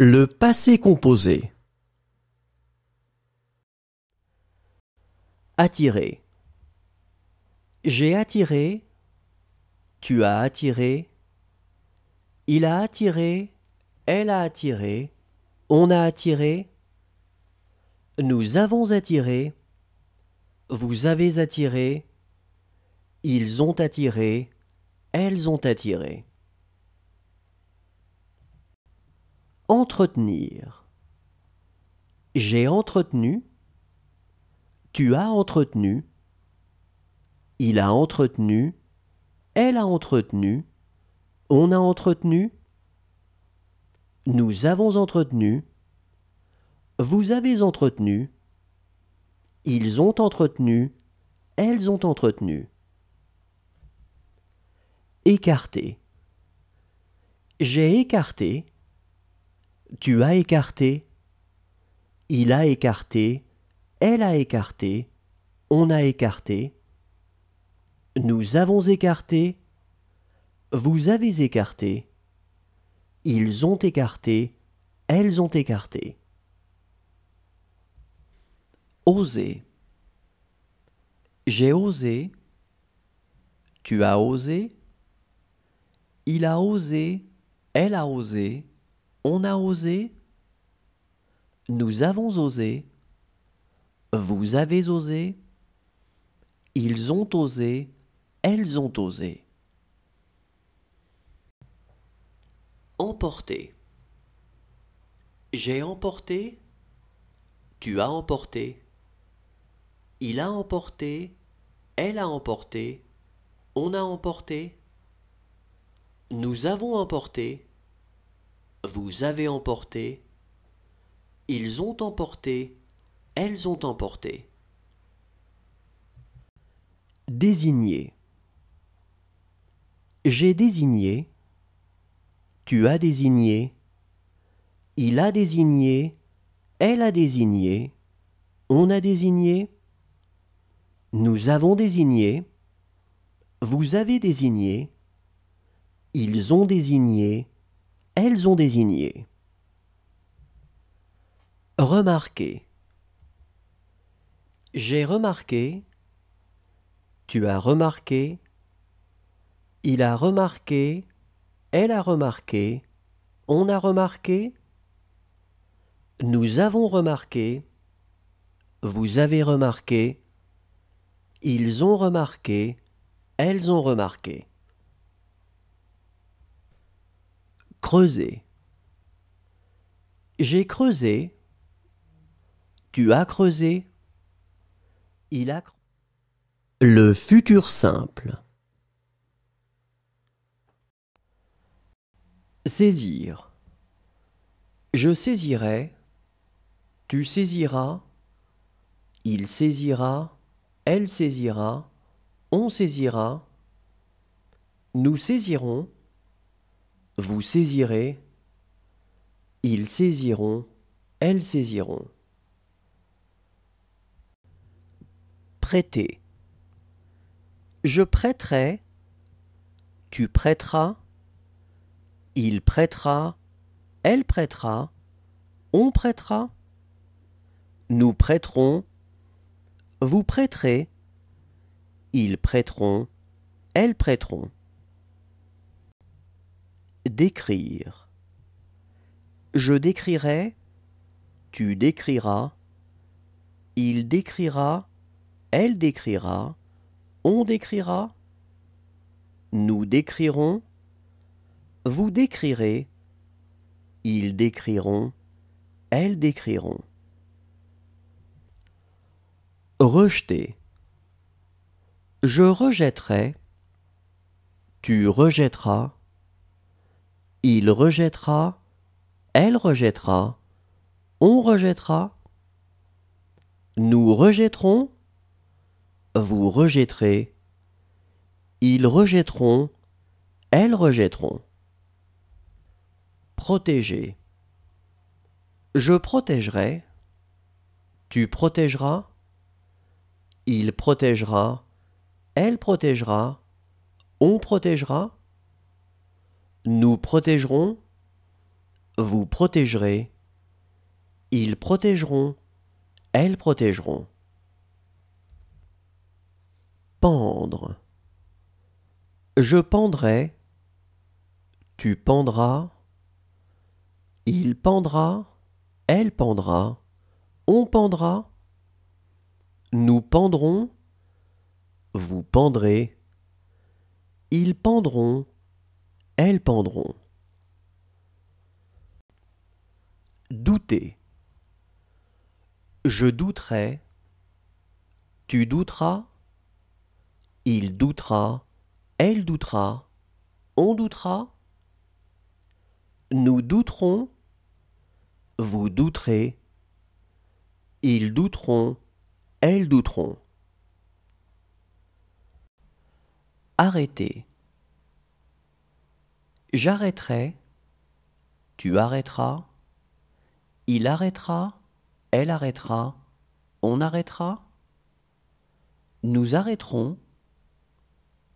Le passé composé. Attirer. J'ai attiré. Tu as attiré. Il a attiré. Elle a attiré. On a attiré. Nous avons attiré. Vous avez attiré. Ils ont attiré. Elles ont attiré. Entretenir. J'ai entretenu. Tu as entretenu. Il a entretenu. Elle a entretenu. On a entretenu. Nous avons entretenu. Vous avez entretenu. Ils ont entretenu. Elles ont entretenu. Écarté. J'ai écarté. Tu as écarté. Il a écarté. Elle a écarté. On a écarté. Nous avons écarté. Vous avez écarté. Ils ont écarté. Elles ont écarté. Oser. J'ai osé. Tu as osé. Il a osé. Elle a osé. On a osé. Nous avons osé. Vous avez osé. Ils ont osé. Elles ont osé. Emporter. J'ai emporté. Tu as emporté. Il a emporté. Elle a emporté. On a emporté. Nous avons emporté. Vous avez emporté. Ils ont emporté. Elles ont emporté. Désigner. J'ai désigné. Tu as désigné. Il a désigné. Elle a désigné. On a désigné. Nous avons désigné. Vous avez désigné. Ils ont désigné elles ont désigné. Remarquer. J'ai remarqué. Tu as remarqué. Il a remarqué. Elle a remarqué. On a remarqué. Nous avons remarqué. Vous avez remarqué. Ils ont remarqué. Elles ont remarqué. creuser. J'ai creusé. Tu as creusé. Il a creusé. Le futur simple. Saisir. Je saisirai. Tu saisiras. Il saisira. Elle saisira. On saisira. Nous saisirons. Vous saisirez. Ils saisiront. Elles saisiront. Prêter. Je prêterai. Tu prêteras. Il prêtera. Elle prêtera. On prêtera. Nous prêterons. Vous prêterez. Ils prêteront. Elles prêteront. Décrire. Je décrirai, tu décriras, il décrira, elle décrira, on décrira, nous décrirons, vous décrirez, ils décriront, elles décriront. Rejeter. Je rejetterai, tu rejetteras, il rejettera, elle rejettera, on rejettera, nous rejetterons, vous rejetterez, ils rejetteront, elles rejetteront. Protéger. Je protégerai, tu protégeras, il protégera, elle protégera, on protégera. Nous protégerons, vous protégerez, ils protégeront, elles protégeront. Pendre. Je pendrai, tu pendras, il pendra, elle pendra, on pendra, nous pendrons, vous pendrez, ils pendront, elles pendront. Douter. Je douterai. Tu douteras. Il doutera. Elle doutera. On doutera. Nous douterons. Vous douterez. Ils douteront. Elles douteront. Arrêtez. J'arrêterai, tu arrêteras, il arrêtera, elle arrêtera, on arrêtera, nous arrêterons,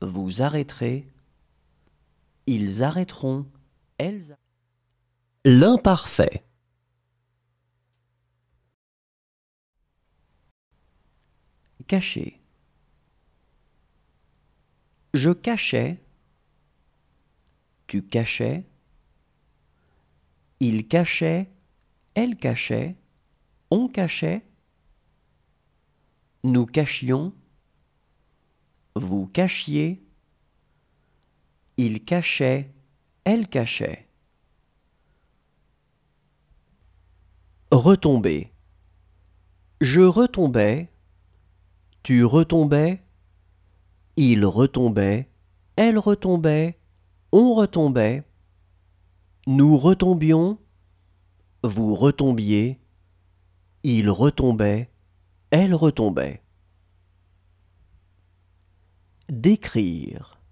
vous arrêterez, ils arrêteront, elles L'imparfait. Caché Je cachais tu cachais, il cachait, elle cachait, on cachait, nous cachions, vous cachiez, il cachait, elle cachait. Retomber. Je retombais, tu retombais, il retombait, elle retombait, on retombait, nous retombions, vous retombiez, il retombait, elle retombait. Décrire.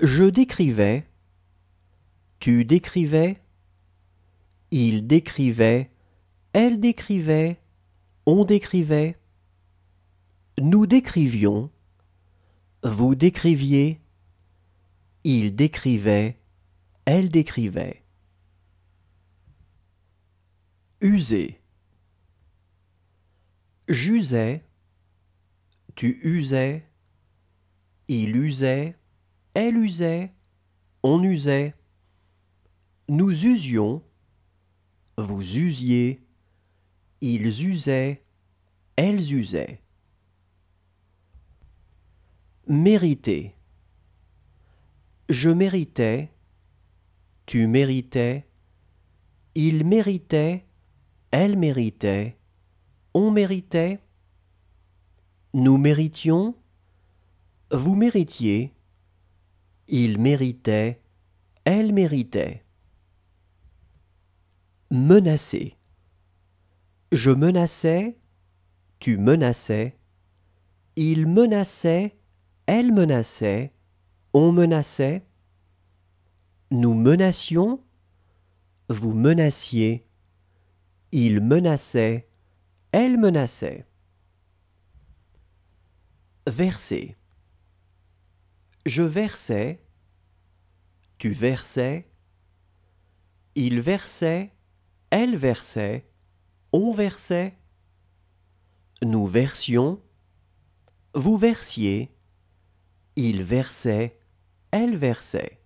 Je décrivais, tu décrivais, il décrivait, elle décrivait, on décrivait, nous décrivions, vous décriviez, il décrivait, elle décrivait. User. J'usais, tu usais, il usait, elle usait, on usait. Nous usions, vous usiez, ils usaient, elles usaient. Mériter. Je méritais, tu méritais, il méritait, elle méritait, on méritait, nous méritions, vous méritiez, il méritait, elle méritait. Menacer. Je menaçais, tu menaçais, il menaçait, elle menaçait, on menaçait, nous menacions, vous menaciez, il menaçait, elle menaçait. Verser. Je versais, tu versais, il versait, elle versait, on versait, nous versions, vous versiez, il versait, elle versait.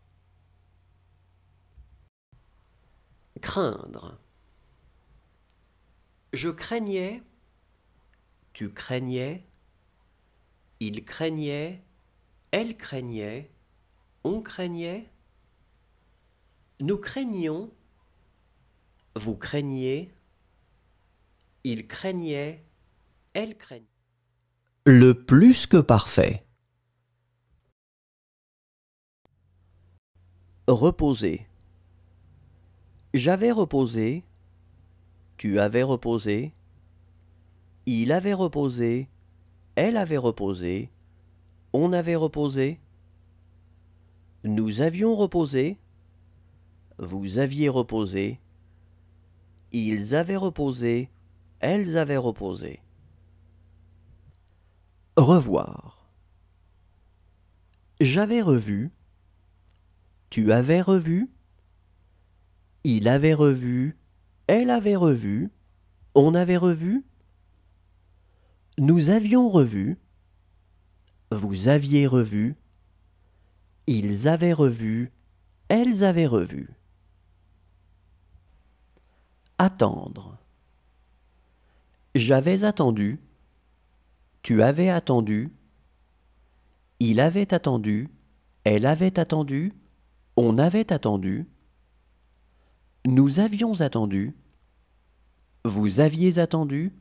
Craindre. Je craignais, tu craignais, il craignait, elle craignait, on craignait. Nous craignions, vous craigniez, il craignait, elle craignait. Le plus que parfait. Reposer. J'avais reposé, tu avais reposé, il avait reposé, elle avait reposé, on avait reposé, nous avions reposé, vous aviez reposé, ils avaient reposé, elles avaient reposé. Revoir. J'avais revu, tu avais revu Il avait revu Elle avait revu On avait revu Nous avions revu Vous aviez revu Ils avaient revu Elles avaient revu Attendre J'avais attendu tu avais attendu, il avait attendu, elle avait attendu, on avait attendu. Nous avions attendu. Vous aviez attendu.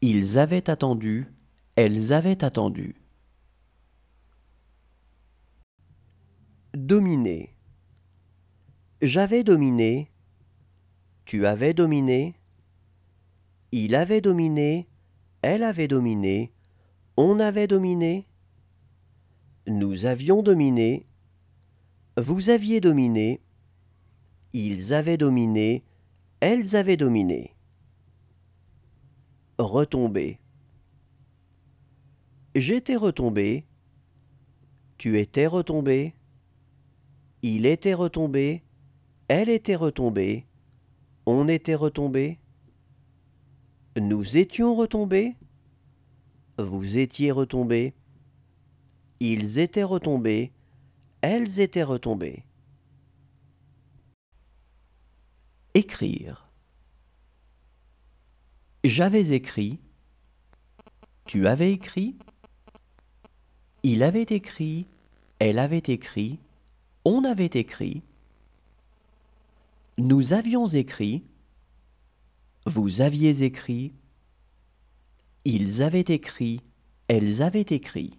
Ils avaient attendu. Elles avaient attendu. Dominer. J'avais dominé. Tu avais dominé. Il avait dominé. Elle avait dominé. On avait dominé. Nous avions dominé. Vous aviez dominé, ils avaient dominé, elles avaient dominé. Retombé. J'étais retombé, tu étais retombé, il était retombé, elle était retombée, on était retombé, nous étions retombés, vous étiez retombés, ils étaient retombés, elles étaient retombées. Écrire. J'avais écrit. Tu avais écrit. Il avait écrit. Elle avait écrit. On avait écrit. Nous avions écrit. Vous aviez écrit. Ils avaient écrit. Elles avaient écrit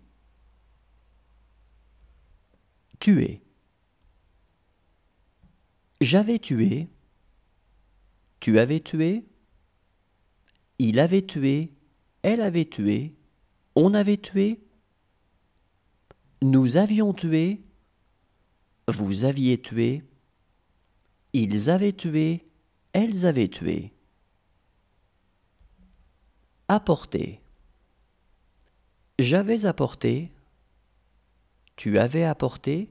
tuer. J'avais tué. Tu avais tué. Il avait tué. Elle avait tué. On avait tué. Nous avions tué. Vous aviez tué. Ils avaient tué. Elles avaient tué. Apporter. J'avais apporté. Tu avais apporté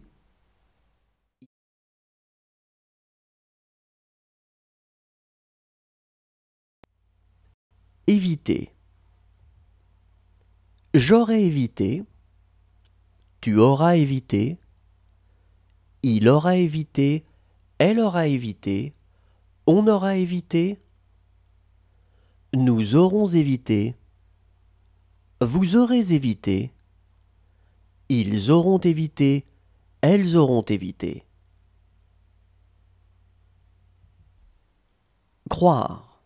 Éviter. J'aurais évité. Tu auras évité. Il aura évité. Elle aura évité. On aura évité. Nous aurons évité. Vous aurez évité. Ils auront évité. Elles auront évité. Croire.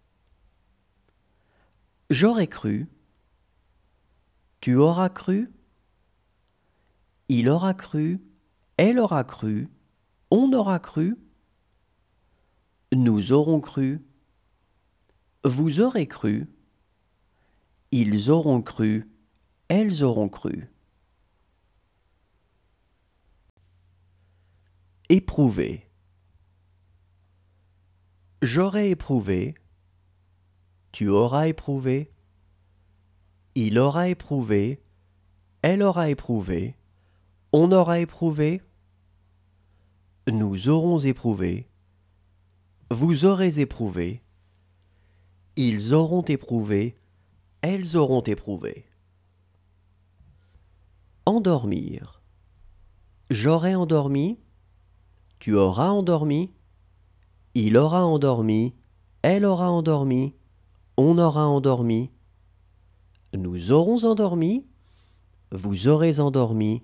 J'aurais cru. Tu auras cru. Il aura cru. Elle aura cru. On aura cru. Nous aurons cru. Vous aurez cru. Ils auront cru. Elles auront cru. Éprouver. J'aurai éprouvé. Tu auras éprouvé. Il aura éprouvé. Elle aura éprouvé. On aura éprouvé. Nous aurons éprouvé. Vous aurez éprouvé. Ils auront éprouvé. Elles auront éprouvé. Endormir. J'aurai endormi. Tu auras endormi, il aura endormi, elle aura endormi, on aura endormi. Nous aurons endormi, vous aurez endormi,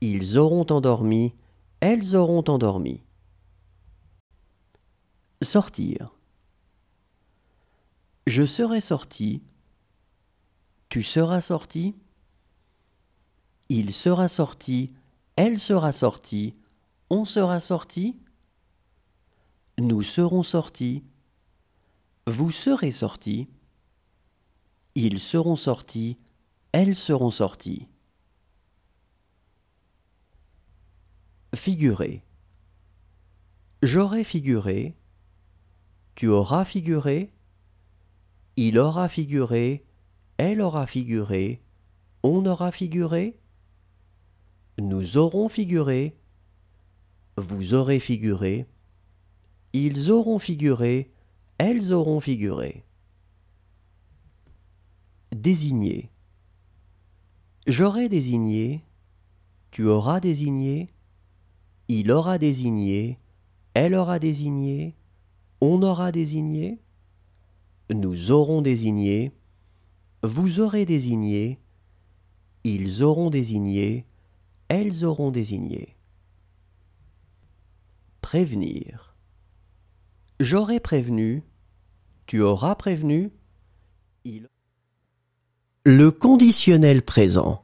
ils auront endormi, elles auront endormi. Sortir. Je serai sorti, tu seras sorti, il sera sorti, elle sera sortie, on sera sorti. Nous serons sortis. Vous serez sortis. Ils seront sortis. Elles seront sorties. Figurer. J'aurai figuré. Tu auras figuré. Il aura figuré. Elle aura figuré. On aura figuré. Nous aurons figuré vous aurez figuré, ils auront figuré, elles auront figuré. Désigner. J'aurai désigné, tu auras désigné, il aura désigné, elle aura désigné, on aura désigné, nous aurons désigné, vous aurez désigné, ils auront désigné, elles auront désigné prévenir. J'aurais prévenu, tu auras prévenu, il. Le conditionnel présent.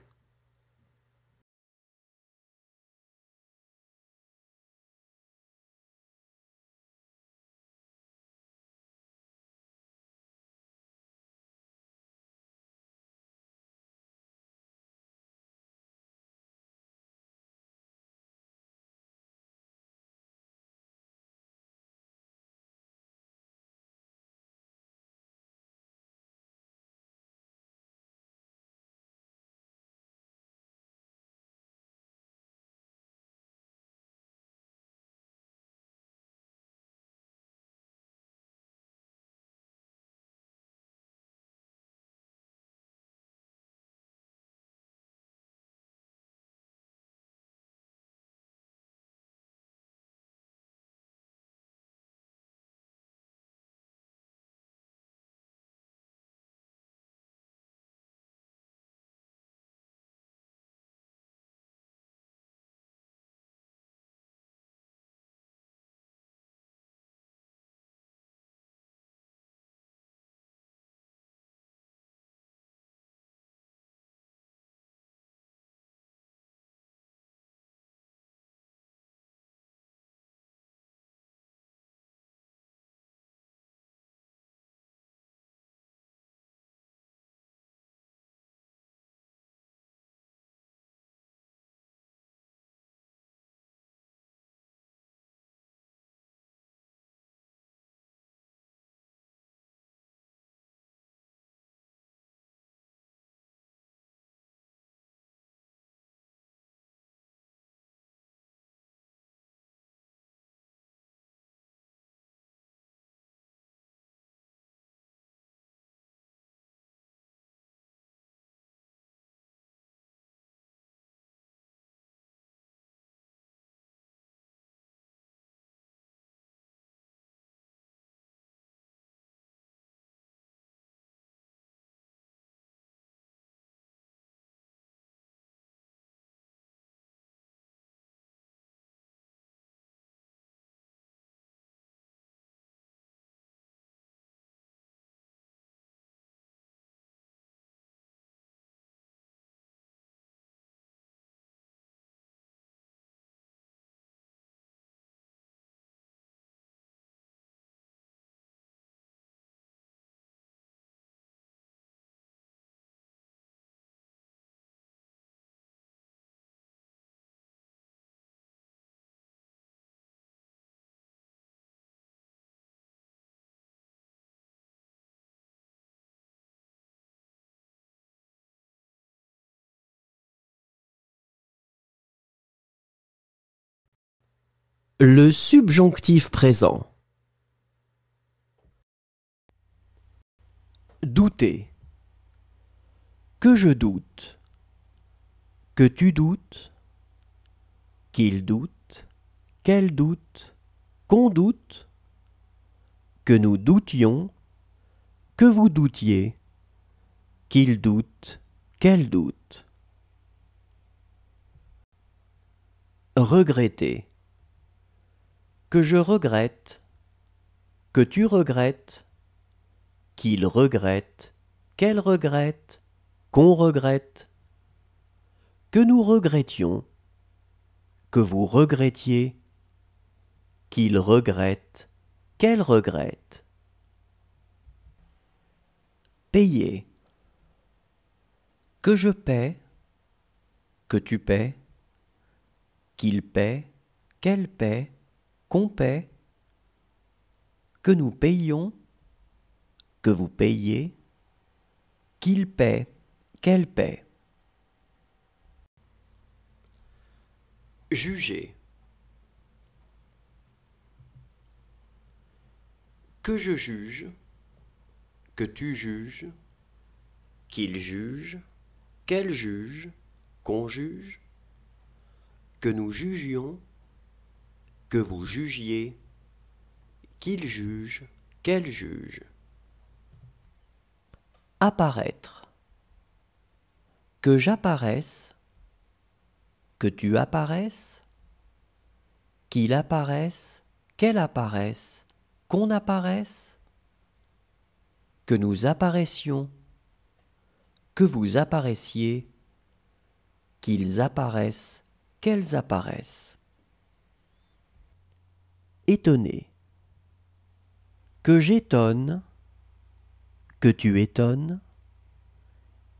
Le subjonctif présent. Douter. Que je doute. Que tu doutes. Qu'il doute. Qu'elle doute. Qu'on doute. Que nous doutions. Que vous doutiez. Qu'il doute. Qu'elle doute. Regretter que je regrette, que tu regrettes, qu'il regrette, qu'elle regrette, qu'on regrette, que nous regrettions, que vous regrettiez, qu'il regrette, qu'elle regrette. Payer. Que je paie, que tu paies, qu'il paie, qu'elle paie, qu'on paie, que nous payons, que vous payez, qu'il paie, qu'elle paie. Juger. Que je juge, que tu juges, qu'il juge, qu'elle juge, qu'on juge, que nous jugions, que vous jugiez, qu'il juge, qu'elle juge. Apparaître. Que j'apparaisse, que tu apparaisses, qu'il apparaisse, qu'elle apparaisse, qu'on apparaisse, que nous apparaissions, que vous apparaissiez, qu'ils apparaissent, qu'elles apparaissent étonné. Que j'étonne, que tu étonnes,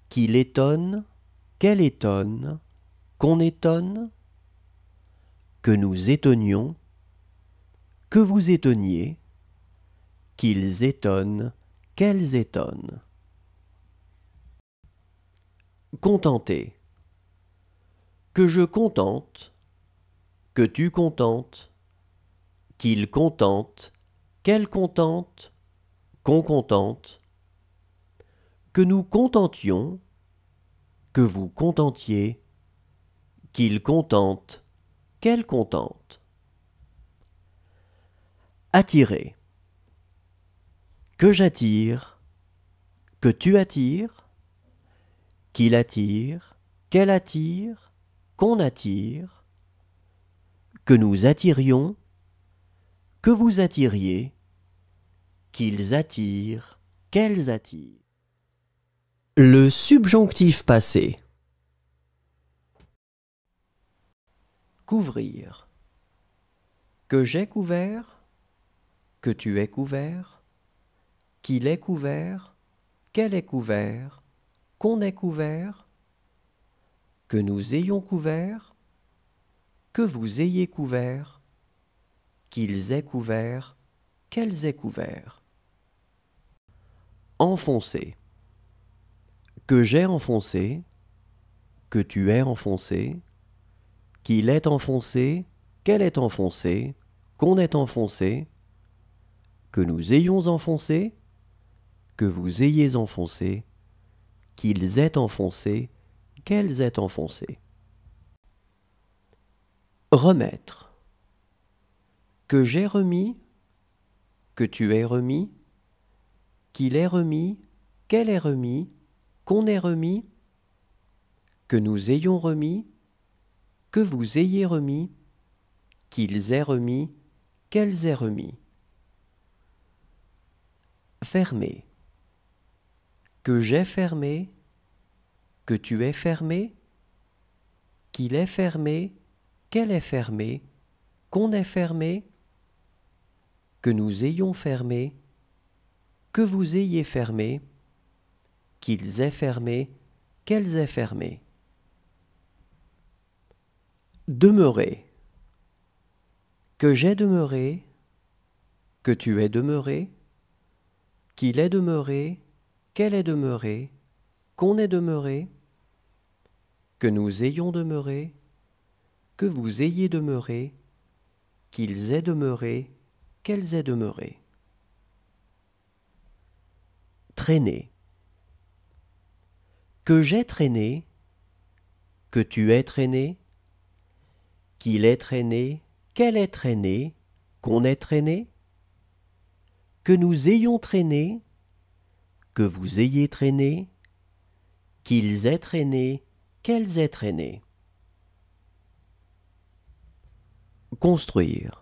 qu'il étonne, qu'elle étonne, qu'on étonne, que nous étonnions, que vous étonniez, qu'ils étonnent, qu'elles étonnent. Contenter. Que je contente, que tu contentes, qu'il contente, qu'elle contente, qu'on contente, que nous contentions, que vous contentiez, qu'il contente, qu'elle contente. Attirer. Que j'attire, que tu attires, qu'il attire, qu'elle attire, qu'on attire, que nous attirions, que vous attiriez, qu'ils attirent, qu'elles attirent. Le subjonctif passé. Couvrir. Que j'ai couvert, que tu es couvert, qu'il est couvert, qu'elle est couvert, qu'on est couvert, que nous ayons couvert, que vous ayez couvert, qu'ils aient couvert, qu'elles aient couvert. Enfoncer. Que j'ai enfoncé, que tu aies enfoncé, qu'il est enfoncé, qu'elle est enfoncée, qu'on est enfoncé, que nous ayons enfoncé, que vous ayez enfoncé, qu'ils aient enfoncé, qu'elles aient enfoncé. Remettre que j'ai remis, que tu aies remis, qu'il ait remis, qu'elle est remis, qu'on ait remis, que nous ayons remis, que vous ayez remis, qu'ils aient remis, qu'elles aient remis. Fermé. Que j'ai fermé, que tu aies fermé, qu'il ait fermé, qu'elle ait fermé, qu'on ait fermé, que nous ayons fermé, que vous ayez fermé, qu'ils aient fermé, qu'elles aient fermé. Demeurer. Que j'ai demeuré, que tu aies demeuré, qu'il ait demeuré, qu'elle ait demeuré, qu'on ait demeuré, que nous ayons demeuré, que vous ayez demeuré, qu'ils aient demeuré, qu'elles aient demeuré. Traîner. Que j'ai traîné, que tu aies traîné, qu'il est traîné, qu'elle est traîné, qu'on ait traîné, que nous ayons traîné, que vous ayez traîné, qu'ils aient traîné, qu'elles aient traîné. Construire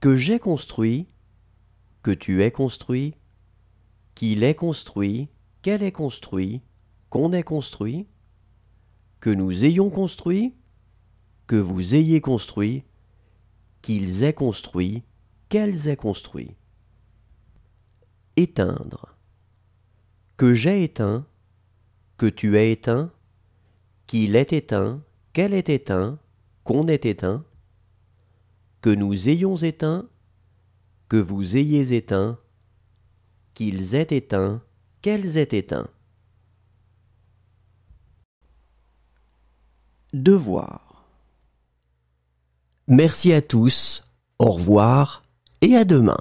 que j'ai construit, que tu aies construit, qu'il est construit, qu'elle est construit, qu'on ait construit, que nous ayons construit, que vous ayez construit, qu'ils aient construit, qu'elles aient construit. Éteindre. Que j'ai éteint, que tu aies éteint, qu'il est éteint, qu'elle est éteint, qu'on est éteint, que nous ayons éteint, que vous ayez éteint, qu'ils aient éteint, qu'elles aient éteint. Devoir. Merci à tous, au revoir et à demain.